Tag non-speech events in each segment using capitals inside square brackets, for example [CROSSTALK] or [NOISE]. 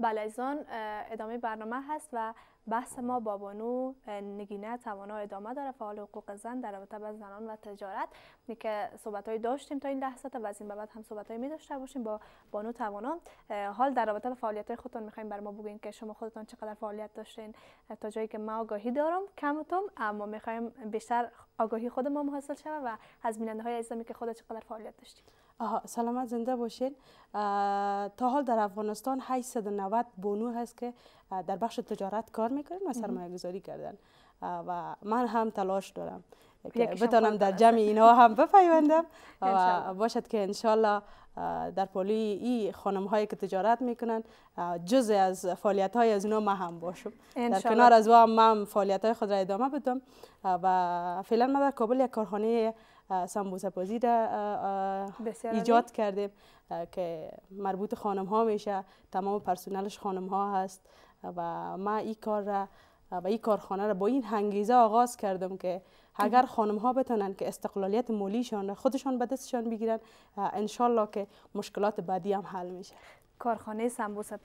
بله ایزان ادامه برنامه هست و بحث ما با بانو نگینه توانا ادامه داره فعال حقوق زن در رابطه با زنان و تجارت که صحبت های داشتیم تا این لحظه و از این بعد هم صحبت های می داشته باشیم با بانو توانا حال در رابطه با فعالیت های خودتان بر ما بگین که شما خودتان چقدر فعالیت داشتین تا جایی که ما آگاهی دارم کمتم اما میخوایم بیشتر آگاهی خود ما حاصل شود و از بیننده های که خود چقدر فعالیت داشتیم آها سلامت زنده باشین تا حال در افغانستان 890 بونو هست که در بخش تجارت کار میکنن و سرمایه گذاری کردن و من هم تلاش دارم که بتانم در جمع اینها هم بپیوندم [LAUGHS] و باشد که انشالله در پولی ای خانم هایی که تجارت میکنن جزء از فعالیت های از اینا ما هم باشم در کنار از او من فعالیت های خود را ادامه بدم و فعلا من در کابل یک کارخانه سمبوسه پازی را ایجاد کردیم که مربوط خانم ها میشه تمام پرسنلش خانم ها هست و ما این کار را و این کارخانه را با این هنگیزه آغاز کردم که اگر خانم ها بتونن که استقلالیت مولیشان خودشان به دستشان بگیرن انشالله که مشکلات بعدی هم حل میشه کارخانه سمبوسه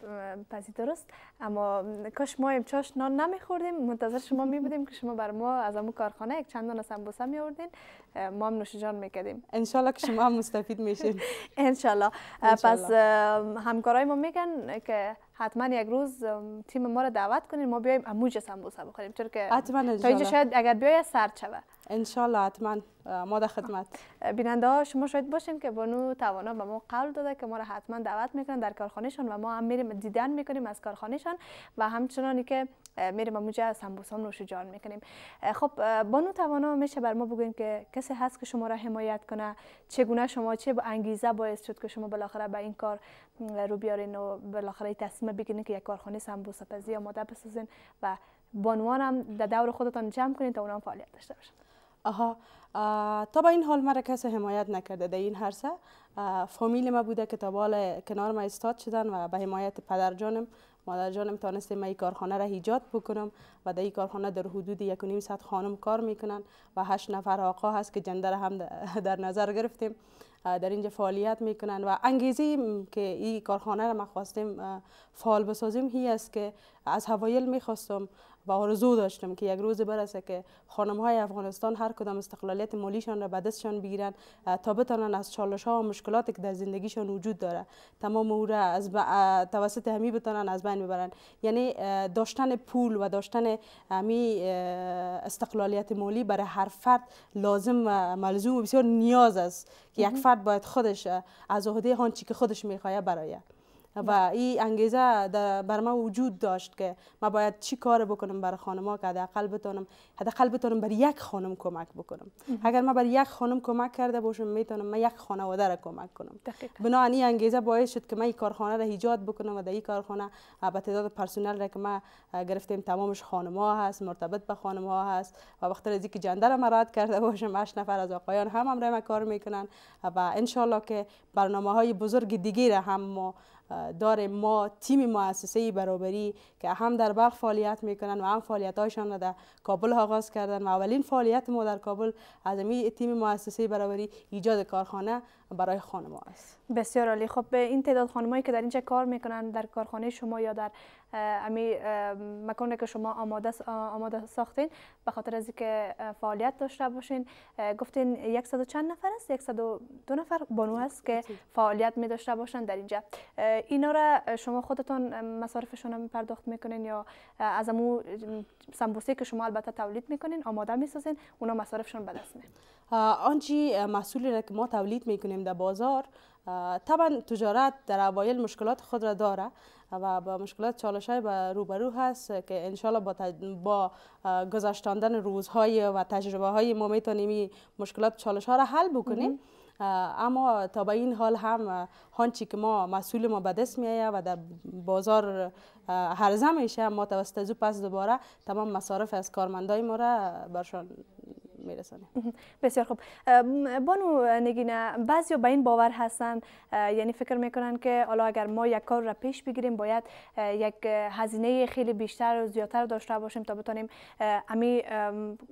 پزی درست اما کاش ما امچاش نان نمیخوردیم منتظر شما میبودیم که شما بر ما از امو کارخانه یک چند تا سمبوسه میوردین ما هم نوش جان میکردیم انشالله که شما هم مستفید میشین [LAUGHS] انشالله پس همکارای ما میگن که حتما یک روز تیم ما رو دعوت کنین ما بیایم اموج سمبوسه بخوریم چون که حتما شاید اگر بیای سرد شود. انشالله، حتما ما در خدمت بیننده ها شما شاید باشین که بانو توانا به ما قول داده که ما را حتما دعوت میکنن در کارخانهشان و ما هم میریم دیدن میکنیم از کارخانهشان و همچنانی که میریم اونجا سمبوسان روش جان میکنیم خب بانو توانا میشه بر ما بگوین که کسی هست که شما را حمایت کنه چگونه شما چه با انگیزه باعث شد که شما بالاخره به با این کار رو بیارین و بالاخره تصمیم بگیرین که یک کارخانه سمبوسه پزی بسازین و بانوان هم در دور خودتان جمع کنین تا هم فعالیت داشته آها تا به این حال مرا کسی حمایت نکرده در این حرسه فامیل ما بوده که بالا کنار ما استاد شدن و به حمایت پدر جانم مادر جانم تانسته من کارخانه را ایجاد بکنم و در این کارخانه در حدود یک و نیم خانم کار میکنن و هشت نفر آقا هست که جنده هم [LAUGHS] در نظر گرفتیم در اینجا فعالیت میکنن و انگیزی که این کارخانه را ما خواستیم فعال بسازیم هی است که از هوایل میخواستم و آرزو داشتم که یک روز برسه که خانم های افغانستان هر کدام استقلالیت مالیشان را به دستشان بگیرن تا بتانن از چالش ها و مشکلاتی که در زندگیشان وجود داره تمام او را از توسط همی بتانن از بین ببرن یعنی داشتن پول و داشتن همی استقلالیت مالی برای هر فرد لازم و ملزوم و بسیار نیاز است که یک فرد باید خودش از عهده چی که خودش میخواید برایه و این انگیزه بر ما وجود داشت که ما باید چی کار بکنم برای ها که حداقل بتونم حداقل بتونم بر یک خانم کمک بکنم اگر ما بر یک خانم کمک کرده باشم میتونم من یک خانواده را کمک کنم بنا این انگیزه باعث شد که من این کارخانه را ایجاد بکنم و در این کارخانه به تعداد پرسنل را که ما گرفتیم تمامش ها هست مرتبط به خانم ها هست و وقتی از که جنده را مراد کرده باشم 8 نفر از آقایان هم ما کار میکنن و ان که برنامه های بزرگ دیگه را هم ما داره ما تیم مؤسسه برابری که هم در بلخ فعالیت میکنن و هم فعالیت هایشان را در کابل آغاز کردن و اولین فعالیت ما در کابل از این تیم مؤسسه برابری ایجاد کارخانه برای خانم است بسیار عالی خب این تعداد خانمایی که در اینجا کار میکنن در کارخانه شما یا در امی مکانی که شما آماده آماده ساختین به خاطر از که فعالیت داشته باشین گفتین 100 چند نفر است 102 نفر بانو است که فعالیت می داشته باشن در اینجا اینا را شما خودتان مصارفشون هم پرداخت میکنین یا از امو سمبوسی که شما البته تولید میکنین آماده میسازین اونا مصارفشون به دست آنچی آنچه محصولی را که ما تولید میکنیم در بازار طبعا تجارت در اوایل مشکلات خود را داره و با مشکلات چالش های روبرو هست که انشالله با, تج... با گذاشتاندن روزهای و تجربه های ما میتونیم مشکلات چالش ها را حل بکنیم اما تا به این حال هم هانچی که ما مسئول ما به دست میایه و در بازار هرزه میشه ما توسط از پس دوباره تمام مصارف از کارمندای ما را برشان میرسانیم بسیار خوب بانو نگینه بعضی با این باور هستن یعنی فکر میکنن که حالا اگر ما یک کار را پیش بگیریم باید یک هزینه خیلی بیشتر و زیادتر داشته باشیم تا بتونیم امی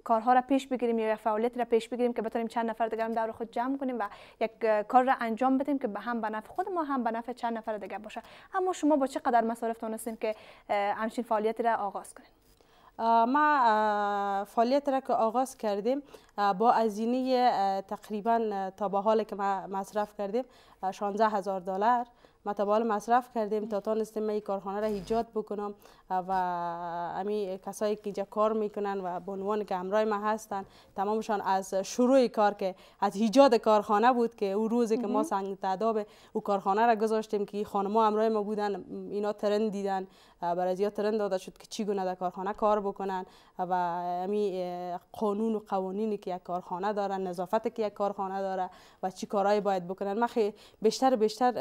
کارها را پیش بگیریم یا یک فعالیت را پیش بگیریم که بتونیم چند نفر دیگه هم دور خود جمع کنیم و یک کار را انجام بدیم که به هم به نفع خود ما هم به نفع چند نفر دیگه باشه اما شما با چه قدر مصارف تونستین که همچین فعالیتی را آغاز کنیم؟ ما فعالیت را که آغاز کردیم با ازینه تقریبا تا به حال که ما مصرف کردیم 16 هزار دلار ما تا مصرف کردیم تا تانستیم این کارخانه را ایجاد بکنم و امی کسایی که اینجا کار میکنن و به عنوان که همراه ما هستن تمامشان از شروع کار که از ایجاد کارخانه بود که او روزی که ما سنگ تعداب او کارخانه را گذاشتیم که ها همراه ما بودن اینا ترند دیدن برای زیاد ترند داده شد که گونه در کارخانه کار بکنن و امی قانون و قوانینی که یک کارخانه داره نظافت که یک کارخانه داره و چی کارهایی باید بکنن من بیشتر بیشتر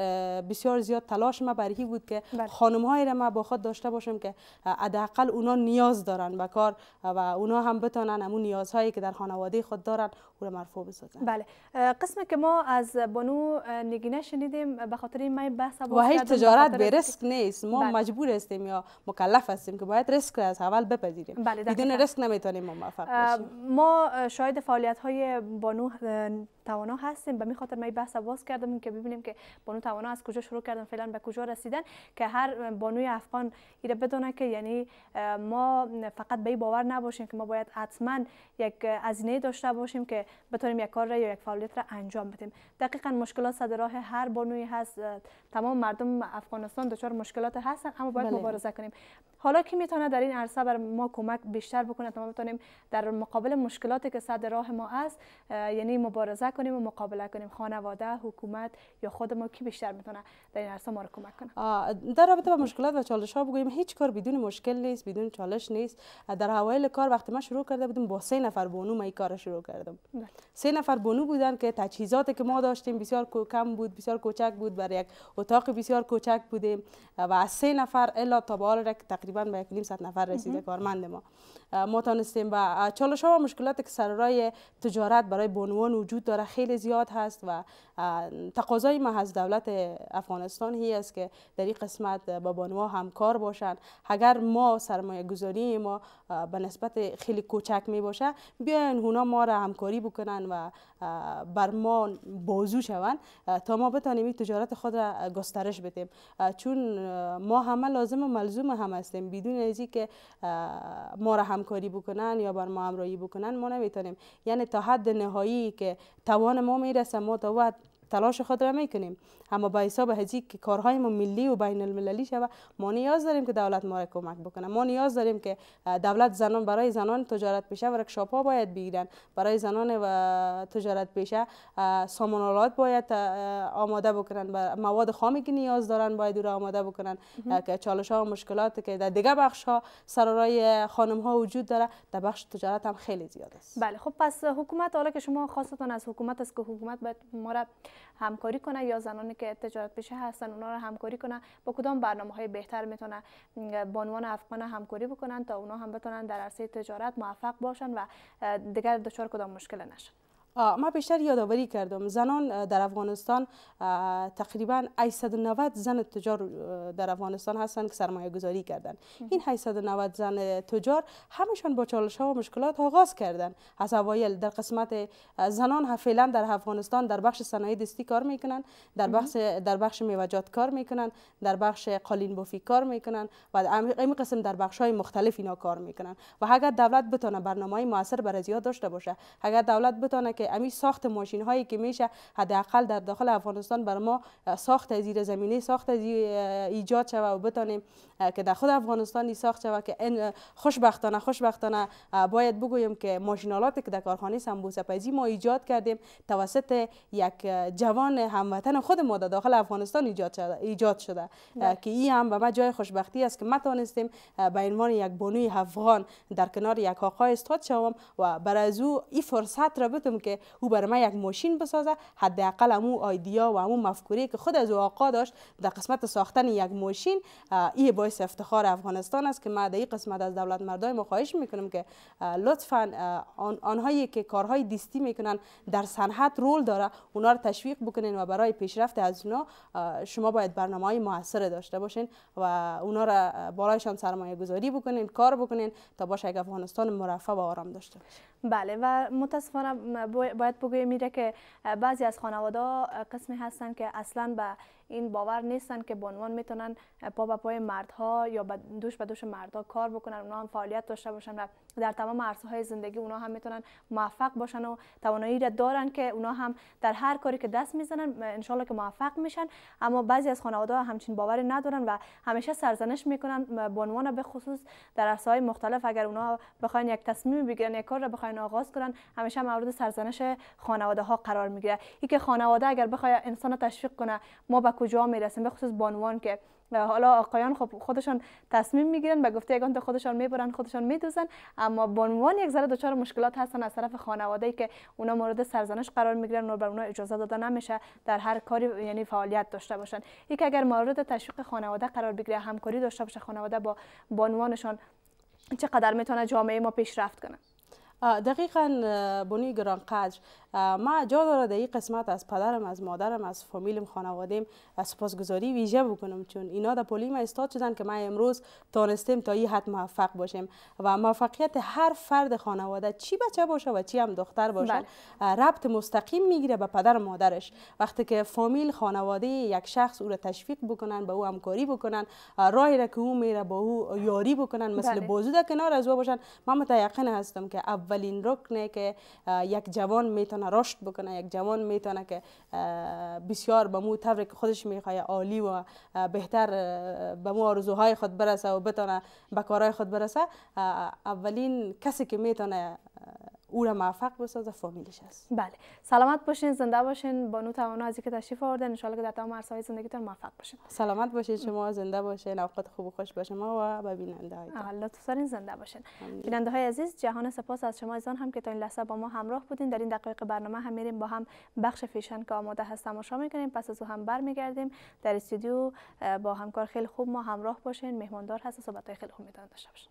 بسیار زیاد تلاش ما برای بود که بله. خانم های را ما با خود داشته باشم که حداقل اونا نیاز دارن به کار و اونا هم بتونن همون نیازهایی که در خانواده خود دارن پول مرفوع بله قسم که ما از بانو نگینه شنیدیم به خاطر این من بحث و هیچ تجارت به ریسک نیست ما بله. مجبور هستیم یا مکلف هستیم که باید ریسک را از اول بپذیریم بله بدون ریسک نمیتونیم موفق باشیم ما شاید فعالیت های بانو توانا هستیم به خاطر من بحث باز کردم که ببینیم که بانو توانا از کجا شروع کردن فعلا به کجا رسیدن که هر بانوی افغان ایره بدونه که یعنی ما فقط به باور نباشیم که ما باید حتما یک ازینه داشته باشیم که بتونیم یک کار را یا یک فعالیت را انجام بدیم دقیقا مشکلات صد راه هر بانوی هست تمام مردم افغانستان دچار مشکلات هستن اما باید بله. مبارزه کنیم حالا که میتونه در این عرصه بر ما کمک بیشتر بکنه تا ما بتونیم در مقابل مشکلاتی که صد راه ما است یعنی مبارزه کنیم و مقابله کنیم خانواده حکومت یا خود ما کی بیشتر میتونه در این عرصه ما رو کمک کنه در رابطه با مشکلات و چالش ها بگویم هیچ کار بدون مشکل نیست بدون چالش نیست در اوایل کار وقتی ما شروع کرده بودم با سه نفر بانو ما این کار شروع کردم بله. سه نفر بانو بودن که تجهیزاتی که ما داشتیم بسیار کم بود بسیار کوچک بود برای یک اتاق بسیار کوچک بودیم و سه نفر الا تا تقریبا تقریبا به یک نیم صد نفر رسیده کارمند ما ما تانستیم و چالش ها و مشکلات که رای تجارت برای بانوان وجود داره خیلی زیاد هست و تقاضای ما از دولت افغانستان هی است که در این قسمت با بانوها همکار باشند اگر ما سرمایه گذاری ما به نسبت خیلی کوچک می باشه بیاین هونا ما را همکاری بکنن و بر ما بازو شوند تا ما بتانیم تجارت خود را گسترش بدیم چون ما همه لازم و ملزوم هم هستیم بدون از که ما را همکاری بکنن یا بر ما همراهی بکنن ما نمیتونیم یعنی تا حد نهایی که توان ما میرسه ما تا تلاش خود را میکنیم اما به حساب هزی که کارهای ما ملی و بین المللی شوه ما نیاز داریم که دولت ما را کمک بکنه ما نیاز داریم که دولت زنان برای زنان تجارت پیشه ورکشاپ ها باید بگیرن برای زنان و تجارت پیشه سامانالات باید آماده بکنن مواد خامی که نیاز دارن باید او را آماده بکنن که چالش ها و مشکلات که در دیگه بخش ها سرارای خانم ها وجود داره در بخش تجارت هم خیلی زیاد است بله خب پس حکومت حالا که شما خاصتون از حکومت است که حکومت باید ما همکاری کنه یا زنانی که تجارت پیشه هستن اونا رو همکاری کنه با کدام برنامه های بهتر میتونه بانوان افغان همکاری بکنن تا اونا هم بتونن در عرصه تجارت موفق باشن و دیگر دچار کدام مشکل نشن ما بیشتر یادآوری کردم زنان در افغانستان تقریبا 890 زن تجار در افغانستان هستند که سرمایه گذاری کردن این 890 زن تجار همشان با چالش ها و مشکلات آغاز کردند. از اوایل در قسمت زنان فعلا در افغانستان در بخش صنایع دستی کار میکنن در بخش در بخش میوجات کار میکنن در بخش قالین بافی کار میکنن و این قسم در بخش های مختلف اینا کار میکنن و اگر دولت بتونه برنامه های موثر برای داشته باشه اگر دولت بتونه که امی ساخت ماشین هایی که میشه حداقل در داخل افغانستان بر ما ساخت زیر زمینه ساخت ایجاد شوه و بتانیم که در خود افغانستان ساخت شوه که این خوشبختانه خوشبختانه باید بگویم که ماشینالاتی که در کارخانه سمبوسه پیزی ما ایجاد کردیم توسط یک جوان هموطن خود ما در داخل افغانستان ایجاد شده, ایجاد شده. بله. که این هم به ما جای خوشبختی است که ما توانستیم به عنوان یک بانوی افغان در کنار یک آقای استاد شوم و بر این فرصت را بتم که که او بر ما یک ماشین بسازه حداقل امو آیدیا و امو مفکوری که خود از او آقا داشت در قسمت ساختن یک ماشین ای باعث افتخار افغانستان است که ما در قسمت از دولت مردای ما میکنیم میکنم که لطفا آن آنهایی که کارهای دیستی میکنن در صنعت رول داره اونا رو تشویق بکنین و برای پیشرفت از اونا شما باید برنامه های داشته باشین و اونا را بالایشان سرمایه گذاری بکنین کار بکنین تا باشه افغانستان مرفه و آرام داشته بله و متاسفانه باید بگویم میره که بعضی از خانواده قسمی هستن که اصلا به این باور نیستن که بانوان میتونن پا به پای مردها یا دوش به دوش مردها کار بکنن اونا هم فعالیت داشته باشن و در تمام عرصه های زندگی اونا هم میتونن موفق باشن و توانایی را دارن که اونا هم در هر کاری که دست میزنن انشالله که موفق میشن اما بعضی از خانواده ها همچین باوری ندارن و همیشه سرزنش میکنن بانوان عنوان به خصوص در عرصه های مختلف اگر اونا بخواین یک تصمیم بگیرن یک کار را بخواین آغاز کنن همیشه مورد سرزنش خانواده ها قرار میگیره اینکه خانواده اگر بخواد انسان تشویق کنه ما به کجا میرسیم به خصوص بانوان که حالا آقایان خب خودشان تصمیم میگیرن به گفته خودشان میبرن خودشان میدوزن اما بانوان یک ذره دچار مشکلات هستن از طرف خانواده ای که اونا مورد سرزنش قرار میگیرن و بر اونا اجازه داده نمیشه در هر کاری یعنی فعالیت داشته باشن یک اگر مورد تشویق خانواده قرار بگیره همکاری داشته باشه خانواده با بانوانشان چقدر میتونه جامعه ما پیشرفت کنه دقیقا بنی گرانقدر ما جا داره در این قسمت از پدرم از مادرم از فامیلم خانوادیم سپاسگزاری ویژه بکنم چون اینا در پلی ما استاد شدن که ما امروز تانستیم تا این حد موفق باشیم و موفقیت هر فرد خانواده چی بچه باشه و چی هم دختر باشه بله. ربط مستقیم میگیره به پدر و مادرش وقتی که فامیل خانواده یک شخص او را تشویق بکنن به او همکاری بکنن راهی را که او میره با او یاری بکنن مثل بله. بازو کنار از او باشن من متیقن هستم که اولین رکنه که یک جوان میتونه میتونه رشد بکنه یک جوان میتونه که بسیار به مو طوری که خودش میخوای عالی و بهتر به مو آرزوهای خود برسه و بتونه به کارهای خود برسه اولین کسی که میتونه او را موفق بسازه فامیلش است بله سلامت باشین زنده باشین بانو توانا از که تشریف آوردن ان که در تمام عرصه‌های زندگیتون موفق باشین سلامت باشین شما زنده باشین اوقات خوب و خوش باشین ما و ببیننده بیننده های تو سرین زنده باشین بیننده های عزیز جهان سپاس از شما ایزان هم که تا این لحظه با ما همراه بودین در این دقایق برنامه هم میریم با هم بخش فیشن که آماده هست تماشا میکنیم پس از او هم برمیگردیم در استودیو با همکار خیلی خوب ما همراه باشین مهماندار هست صحبت های خیلی خوب میتونن داشته باشین